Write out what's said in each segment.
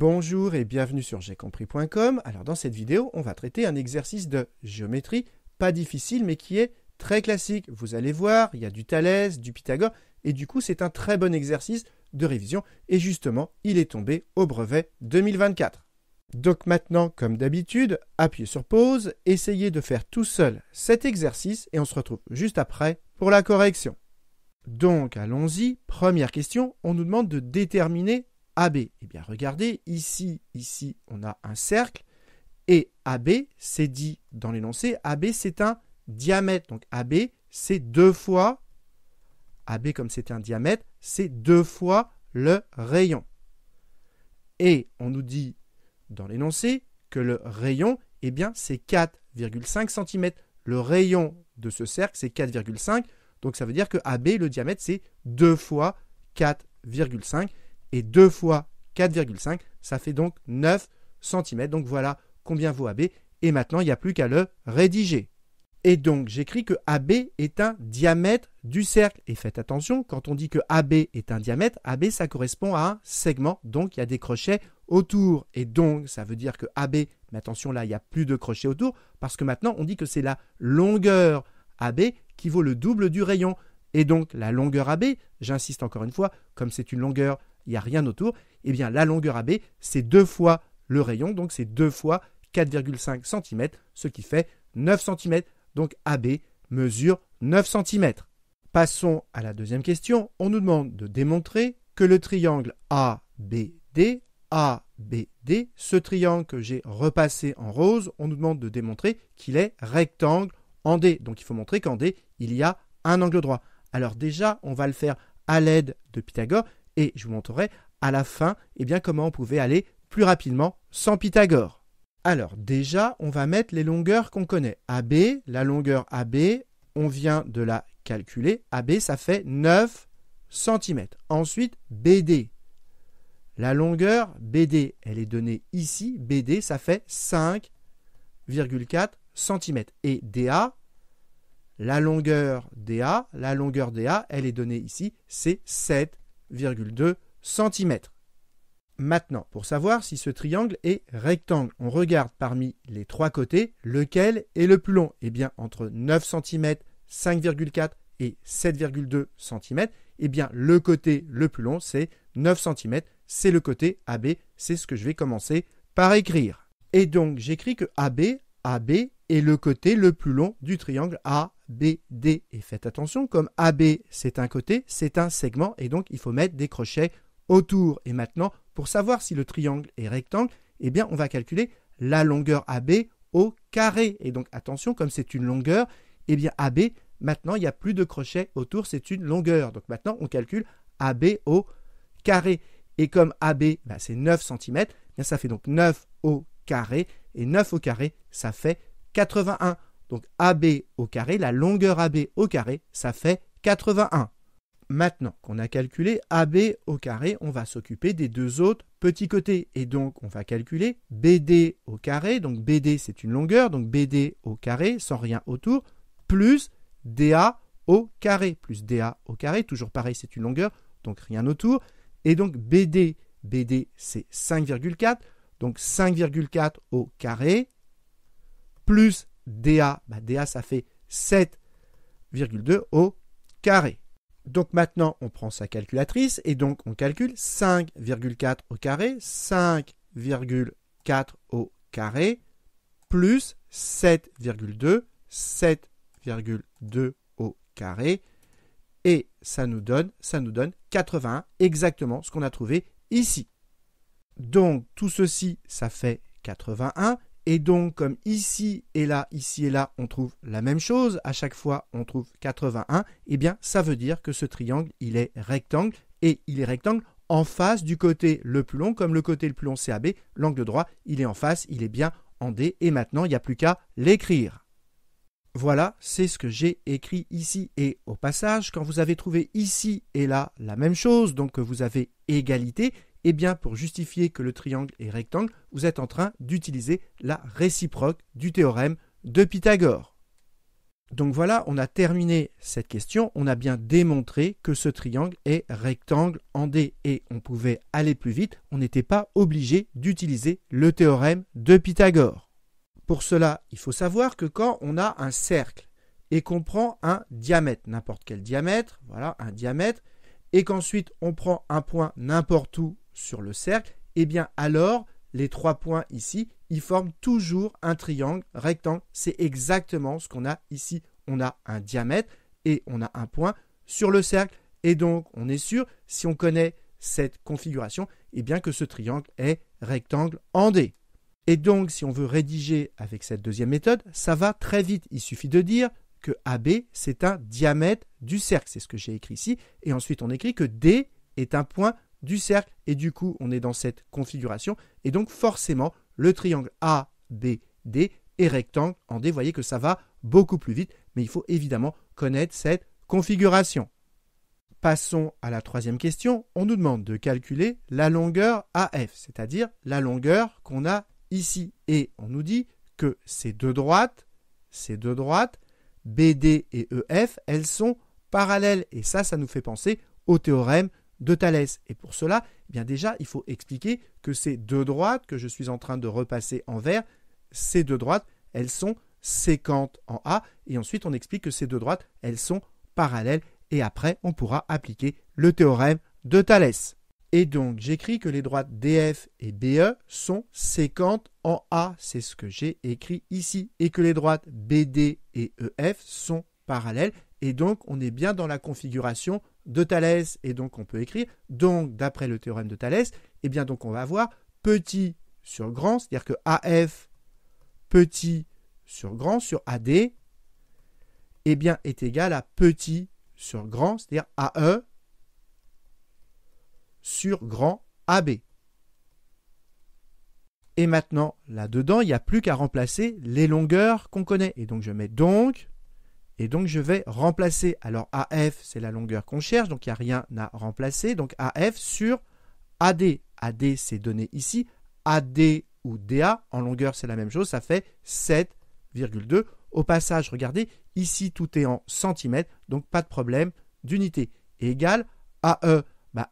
Bonjour et bienvenue sur compris.com. Alors dans cette vidéo, on va traiter un exercice de géométrie, pas difficile mais qui est très classique. Vous allez voir, il y a du Thalès, du Pythagore et du coup c'est un très bon exercice de révision et justement il est tombé au brevet 2024. Donc maintenant, comme d'habitude, appuyez sur pause, essayez de faire tout seul cet exercice et on se retrouve juste après pour la correction. Donc allons-y, première question, on nous demande de déterminer AB Eh bien, regardez, ici, ici, on a un cercle. Et AB, c'est dit dans l'énoncé, AB, c'est un diamètre. Donc AB, c'est deux fois, AB comme c'est un diamètre, c'est deux fois le rayon. Et on nous dit dans l'énoncé que le rayon, eh bien, c'est 4,5 cm. Le rayon de ce cercle, c'est 4,5. Donc ça veut dire que AB, le diamètre, c'est deux fois 4,5 et 2 fois 4,5, ça fait donc 9 cm. Donc voilà combien vaut AB. Et maintenant, il n'y a plus qu'à le rédiger. Et donc, j'écris que AB est un diamètre du cercle. Et faites attention, quand on dit que AB est un diamètre, AB, ça correspond à un segment. Donc, il y a des crochets autour. Et donc, ça veut dire que AB, mais attention là, il n'y a plus de crochets autour, parce que maintenant, on dit que c'est la longueur AB qui vaut le double du rayon. Et donc, la longueur AB, j'insiste encore une fois, comme c'est une longueur il n'y a rien autour, et eh bien la longueur AB, c'est deux fois le rayon, donc c'est deux fois 4,5 cm, ce qui fait 9 cm. Donc AB mesure 9 cm. Passons à la deuxième question. On nous demande de démontrer que le triangle ABD, ABD, ce triangle que j'ai repassé en rose, on nous demande de démontrer qu'il est rectangle en D. Donc il faut montrer qu'en D, il y a un angle droit. Alors déjà, on va le faire à l'aide de Pythagore, et je vous montrerai à la fin et eh bien, comment on pouvait aller plus rapidement sans Pythagore. Alors déjà, on va mettre les longueurs qu'on connaît. AB, la longueur AB, on vient de la calculer. AB, ça fait 9 cm. Ensuite, BD. La longueur BD, elle est donnée ici. BD, ça fait 5,4 cm. Et DA, la longueur DA, la longueur DA, elle est donnée ici, c'est 7 2 cm. Maintenant, pour savoir si ce triangle est rectangle, on regarde parmi les trois côtés lequel est le plus long. Eh bien, entre 9 cm, 5,4 et 7,2 cm, eh bien, le côté le plus long, c'est 9 cm, c'est le côté AB, c'est ce que je vais commencer par écrire. Et donc, j'écris que AB, AB est le côté le plus long du triangle A, D Et faites attention, comme AB c'est un côté, c'est un segment, et donc il faut mettre des crochets autour. Et maintenant, pour savoir si le triangle est rectangle, eh bien on va calculer la longueur AB au carré. Et donc attention, comme c'est une longueur, eh bien AB, maintenant il n'y a plus de crochets autour, c'est une longueur. Donc maintenant on calcule AB au carré. Et comme AB, bah, c'est 9 cm, eh bien, ça fait donc 9 au carré. Et 9 au carré, ça fait 81. Donc AB au carré, la longueur AB au carré, ça fait 81. Maintenant qu'on a calculé AB au carré, on va s'occuper des deux autres petits côtés. Et donc on va calculer BD au carré, donc BD c'est une longueur, donc BD au carré, sans rien autour, plus DA au carré, plus DA au carré, toujours pareil c'est une longueur, donc rien autour. Et donc BD, BD c'est 5,4, donc 5,4 au carré, plus DA. Bah, DA, ça fait 7,2 au carré. Donc maintenant, on prend sa calculatrice et donc on calcule 5,4 au carré, 5,4 au carré, plus 7,2, 7,2 au carré, et ça nous donne, ça nous donne 81, exactement ce qu'on a trouvé ici. Donc tout ceci, ça fait 81, et donc, comme ici et là, ici et là, on trouve la même chose, à chaque fois on trouve 81, eh bien ça veut dire que ce triangle, il est rectangle, et il est rectangle en face du côté le plus long, comme le côté le plus long c'est AB, l'angle droit, il est en face, il est bien en D, et maintenant il n'y a plus qu'à l'écrire. Voilà, c'est ce que j'ai écrit ici. Et au passage, quand vous avez trouvé ici et là la même chose, donc que vous avez égalité, eh bien, pour justifier que le triangle est rectangle, vous êtes en train d'utiliser la réciproque du théorème de Pythagore. Donc voilà, on a terminé cette question, on a bien démontré que ce triangle est rectangle en D et on pouvait aller plus vite, on n'était pas obligé d'utiliser le théorème de Pythagore. Pour cela, il faut savoir que quand on a un cercle et qu'on prend un diamètre, n'importe quel diamètre, voilà, un diamètre, et qu'ensuite on prend un point n'importe où sur le cercle, et eh bien alors les trois points ici, ils forment toujours un triangle rectangle. C'est exactement ce qu'on a ici. On a un diamètre et on a un point sur le cercle. Et donc, on est sûr, si on connaît cette configuration, et eh bien que ce triangle est rectangle en D. Et donc, si on veut rédiger avec cette deuxième méthode, ça va très vite. Il suffit de dire que AB, c'est un diamètre du cercle. C'est ce que j'ai écrit ici. Et ensuite, on écrit que D est un point du cercle, et du coup on est dans cette configuration, et donc forcément le triangle ABD est rectangle en D, vous voyez que ça va beaucoup plus vite, mais il faut évidemment connaître cette configuration. Passons à la troisième question, on nous demande de calculer la longueur AF, c'est-à-dire la longueur qu'on a ici, et on nous dit que ces deux droites, ces deux droites, BD et EF, elles sont parallèles, et ça, ça nous fait penser au théorème de Thalès. Et pour cela, eh bien déjà, il faut expliquer que ces deux droites que je suis en train de repasser en vert, ces deux droites, elles sont séquentes en A, et ensuite on explique que ces deux droites, elles sont parallèles, et après on pourra appliquer le théorème de Thalès. Et donc j'écris que les droites DF et BE sont séquentes en A, c'est ce que j'ai écrit ici, et que les droites BD et EF sont parallèles, et donc on est bien dans la configuration de Thalès, et donc on peut écrire, donc d'après le théorème de Thalès, eh bien donc on va avoir petit sur grand, c'est-à-dire que AF petit sur grand sur AD, eh bien est égal à petit sur grand, c'est-à-dire AE sur grand AB. Et maintenant, là-dedans, il n'y a plus qu'à remplacer les longueurs qu'on connaît. Et donc je mets donc et donc je vais remplacer. Alors AF, c'est la longueur qu'on cherche, donc il n'y a rien à remplacer. Donc AF sur AD. AD, c'est donné ici. AD ou DA, en longueur, c'est la même chose, ça fait 7,2. Au passage, regardez, ici tout est en centimètres, donc pas de problème d'unité. Égal AE. AE, bah,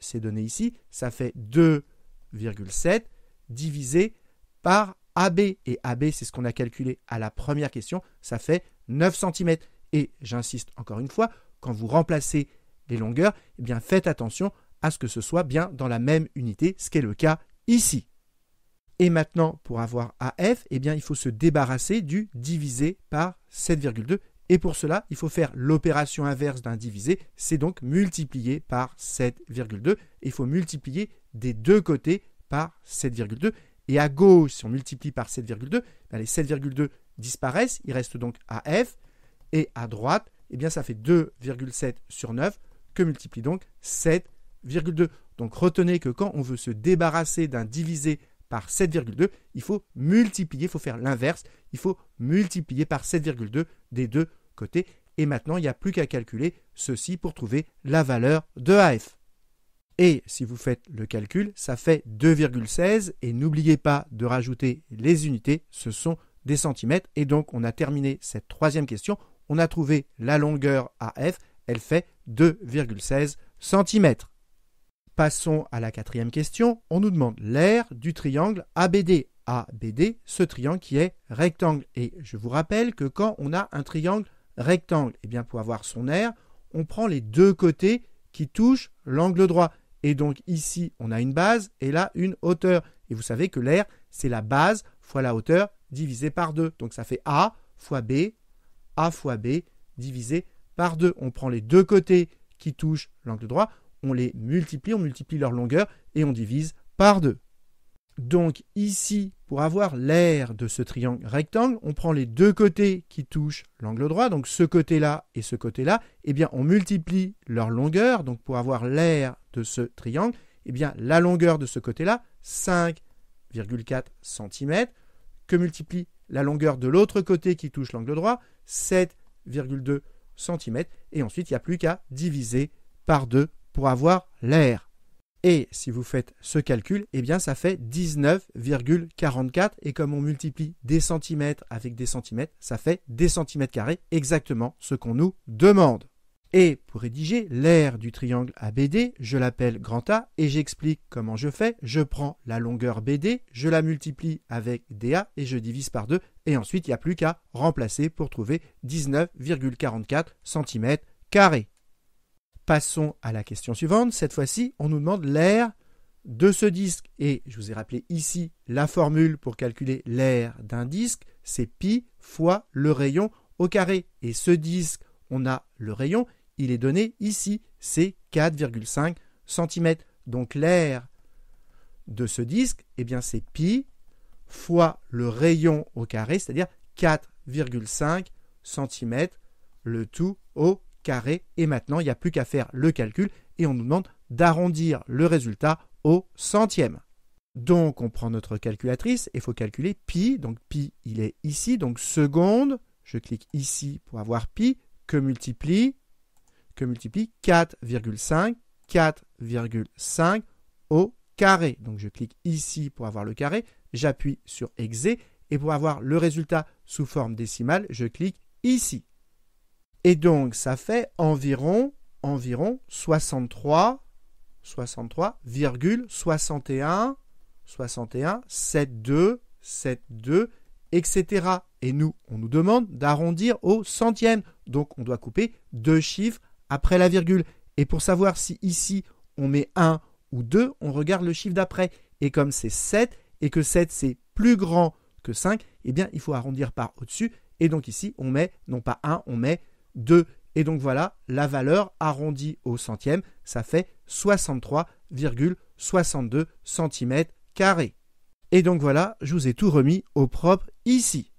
c'est donné ici, ça fait 2,7 divisé par AB. Et AB, c'est ce qu'on a calculé à la première question, ça fait 9 cm. Et j'insiste encore une fois, quand vous remplacez les longueurs, eh bien faites attention à ce que ce soit bien dans la même unité, ce qui est le cas ici. Et maintenant, pour avoir AF, eh bien, il faut se débarrasser du divisé par 7,2. Et pour cela, il faut faire l'opération inverse d'un divisé, c'est donc multiplier par 7,2. Il faut multiplier des deux côtés par 7,2. Et à gauche, si on multiplie par 7,2, ben, les 7,2 disparaissent, il reste donc AF, et à droite, eh bien ça fait 2,7 sur 9, que multiplie donc 7,2. Donc retenez que quand on veut se débarrasser d'un divisé par 7,2, il faut multiplier, il faut faire l'inverse, il faut multiplier par 7,2 des deux côtés. Et maintenant, il n'y a plus qu'à calculer ceci pour trouver la valeur de AF. Et si vous faites le calcul, ça fait 2,16 et n'oubliez pas de rajouter les unités, ce sont des centimètres. Et donc, on a terminé cette troisième question. On a trouvé la longueur AF, Elle fait 2,16 cm. Passons à la quatrième question. On nous demande l'air du triangle ABD. ABD, ce triangle qui est rectangle. Et je vous rappelle que quand on a un triangle rectangle, eh bien pour avoir son air, on prend les deux côtés qui touchent l'angle droit. Et donc ici, on a une base et là, une hauteur. Et vous savez que l'air, c'est la base fois la hauteur divisé par 2. Donc ça fait A fois B, A fois B divisé par 2. On prend les deux côtés qui touchent l'angle droit, on les multiplie, on multiplie leur longueur et on divise par 2. Donc ici, pour avoir l'aire de ce triangle rectangle, on prend les deux côtés qui touchent l'angle droit, donc ce côté-là et ce côté-là, et eh bien on multiplie leur longueur, donc pour avoir l'aire de ce triangle, et eh bien la longueur de ce côté-là, 5,4 cm, que multiplie la longueur de l'autre côté qui touche l'angle droit, 7,2 cm. Et ensuite, il n'y a plus qu'à diviser par 2 pour avoir l'air. Et si vous faites ce calcul, eh bien ça fait 19,44 et comme on multiplie des centimètres avec des centimètres, ça fait des centimètres carrés, exactement ce qu'on nous demande. Et pour rédiger l'aire du triangle ABD, je l'appelle grand A et j'explique comment je fais. Je prends la longueur BD, je la multiplie avec DA et je divise par 2. Et ensuite, il n'y a plus qu'à remplacer pour trouver 19,44 cm Passons à la question suivante. Cette fois-ci, on nous demande l'aire de ce disque. Et je vous ai rappelé ici la formule pour calculer l'aire d'un disque. C'est pi fois le rayon au carré. Et ce disque, on a le rayon il est donné ici, c'est 4,5 cm. Donc l'air de ce disque, eh bien c'est pi fois le rayon au carré, c'est-à-dire 4,5 cm, le tout au carré. Et maintenant, il n'y a plus qu'à faire le calcul et on nous demande d'arrondir le résultat au centième. Donc on prend notre calculatrice et il faut calculer pi. Donc pi, il est ici, donc seconde. Je clique ici pour avoir pi, que multiplie que multiplie 4,5, 4,5 au carré. Donc je clique ici pour avoir le carré, j'appuie sur Exé et pour avoir le résultat sous forme décimale, je clique ici. Et donc ça fait environ environ 63 63,61 61 72 72 etc. Et nous, on nous demande d'arrondir au centième. Donc on doit couper deux chiffres après la virgule. Et pour savoir si ici on met 1 ou 2, on regarde le chiffre d'après. Et comme c'est 7 et que 7 c'est plus grand que 5, eh bien il faut arrondir par au-dessus. Et donc ici on met non pas 1, on met 2. Et donc voilà, la valeur arrondie au centième, ça fait 63,62 cm 2 Et donc voilà, je vous ai tout remis au propre ici.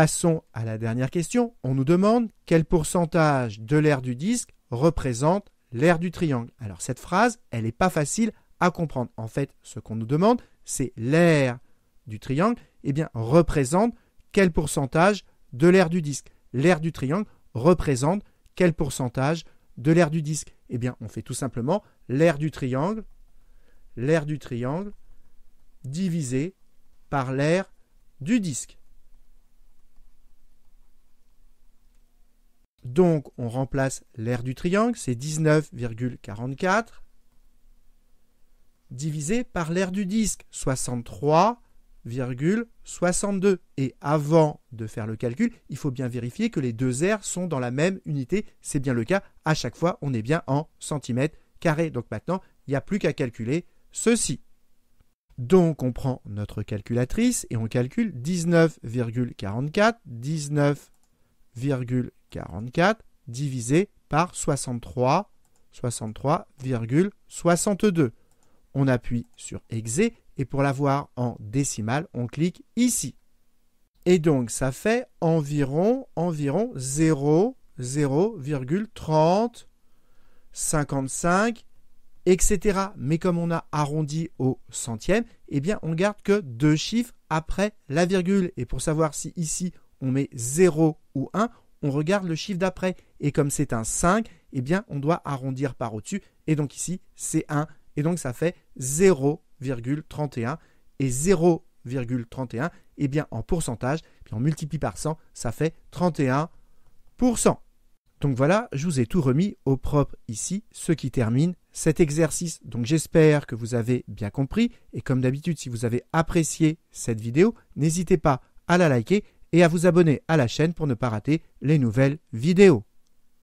Passons à la dernière question. On nous demande quel pourcentage de l'air du disque représente l'air du triangle. Alors cette phrase, elle n'est pas facile à comprendre. En fait, ce qu'on nous demande, c'est l'air du triangle, eh bien, représente quel pourcentage de l'air du disque. L'air du triangle représente quel pourcentage de l'air du disque Eh bien, on fait tout simplement l'air du triangle, l'air du triangle divisé par l'air du disque. Donc on remplace l'aire du triangle, c'est 19,44, divisé par l'aire du disque, 63,62. Et avant de faire le calcul, il faut bien vérifier que les deux aires sont dans la même unité. C'est bien le cas, à chaque fois on est bien en centimètres carrés. Donc maintenant, il n'y a plus qu'à calculer ceci. Donc on prend notre calculatrice et on calcule 19,44, 19,44 44 divisé par 63, 63,62. On appuie sur Exé et pour l'avoir en décimale, on clique ici. Et donc ça fait environ, environ 0, 0,30, 55, etc. Mais comme on a arrondi au centième, eh bien on garde que deux chiffres après la virgule. Et pour savoir si ici on met 0 ou 1, on regarde le chiffre d'après. Et comme c'est un 5, eh bien, on doit arrondir par au-dessus. Et donc ici, c'est 1. Et donc ça fait 0,31. Et 0,31, eh bien, en pourcentage, puis on multiplie par 100, ça fait 31%. Donc voilà, je vous ai tout remis au propre ici, ce qui termine cet exercice. Donc j'espère que vous avez bien compris. Et comme d'habitude, si vous avez apprécié cette vidéo, n'hésitez pas à la liker et à vous abonner à la chaîne pour ne pas rater les nouvelles vidéos.